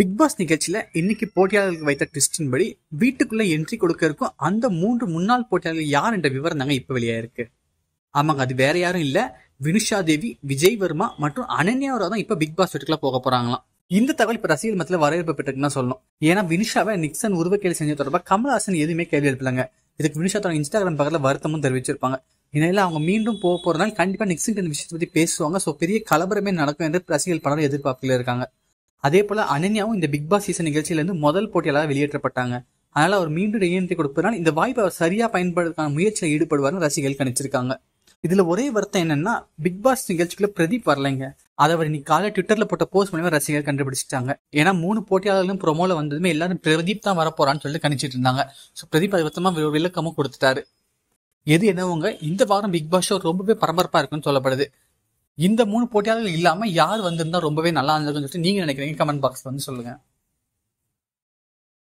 big pass நிகழ்ச்சியில இன்னைக்கு போட்டியாளர்களுக்கு வைத்த ட்விஸ்டின் படி வீட்டுக்குள்ள என்ட்ரி கொடுக்க அந்த மூன்று முன்னாள் போட்டியாளர்கள் யார் என்ற விவரம் தாங்க இப்ப வெளியாயிருக்கு ஆமாங்க அது வேற யாரும் இல்ல வினுஷா தேவி விஜய் வர்மா மற்றும் அனன்யா தான் இப்ப பிக் பாஸ் வீட்டுக்குள்ள போக போறாங்களாம் இந்த தகவல் இப்ப ரசிகர் மத்தியில் வரவேற்பு பெற்றுக்குன்னா சொல்லணும் ஏன்னா வினுஷாவை நிக்சன் கேள்வி செஞ்ச தொடர்பாக கமல்ஹாசன் எதுவுமே கேள்வி எழுப்பலங்க இதுக்கு வினுஷா தன்னோட இன்ஸ்டாகிராம் பக்கத்தில் வருத்தமும் தெரிவிச்சிருப்பாங்க இதனால அவங்க மீண்டும் போக போறதுனால கண்டிப்பா நிக்சன் விஷயத்தை பத்தி பேசுவாங்க ஸோ பெரிய கலபரமே நடக்கும் என்று ரசிகர் பலரும் எதிர்பார்ப்புல இருக்காங்க அதே போல அனன்யாவும் இந்த பிக் பாஸ் சீசன் இருந்து முதல் போட்டியாளராக வெளியேற்றப்பட்டாங்க அதனால அவர் மீண்டும் இணையத்தை கொடுப்பதனால இந்த வாய்ப்பை அவர் சரியா பயன்படுத்தான முயற்சியில் ஈடுபடுவார்னு ரசிகர்கள் கணிச்சிருக்காங்க இதுல ஒரே வருத்தம் என்னன்னா பிக் பாஸ் நிகழ்ச்சிக்குள்ள பிரதீப் வரலைங்க அதை அவர் இன்னைக்கு காலை ட்விட்டர்ல போட்ட போஸ்ட் மூலமா ரசிகர்கள் கண்டுபிடிச்சிட்டாங்க ஏன்னா மூணு போட்டியாளர்களும் ப்ரொமோல வந்ததுமே எல்லாரும் பிரதீப் தான் வரப்போறான்னு சொல்லிட்டு கணிச்சிட்டு இருந்தாங்க ஸோ பிரதீப் அது மொத்தமா விளக்கமும் கொடுத்துட்டாரு எது என்னவங்க இந்த வாரம் பிக் பாஸ் ஷோ ரொம்பவே பரபரப்பா இருக்குன்னு சொல்லப்படுது இந்த மூணு போட்டியாளர்கள் இல்லாமல் யார் வந்திருந்தா ரொம்பவே நல்லா இருந்திருக்குன்னு சொல்லிட்டு நீங்கள் நினைக்கிறீங்க கமெண்ட் பாக்ஸ் வந்து சொல்லுங்கள்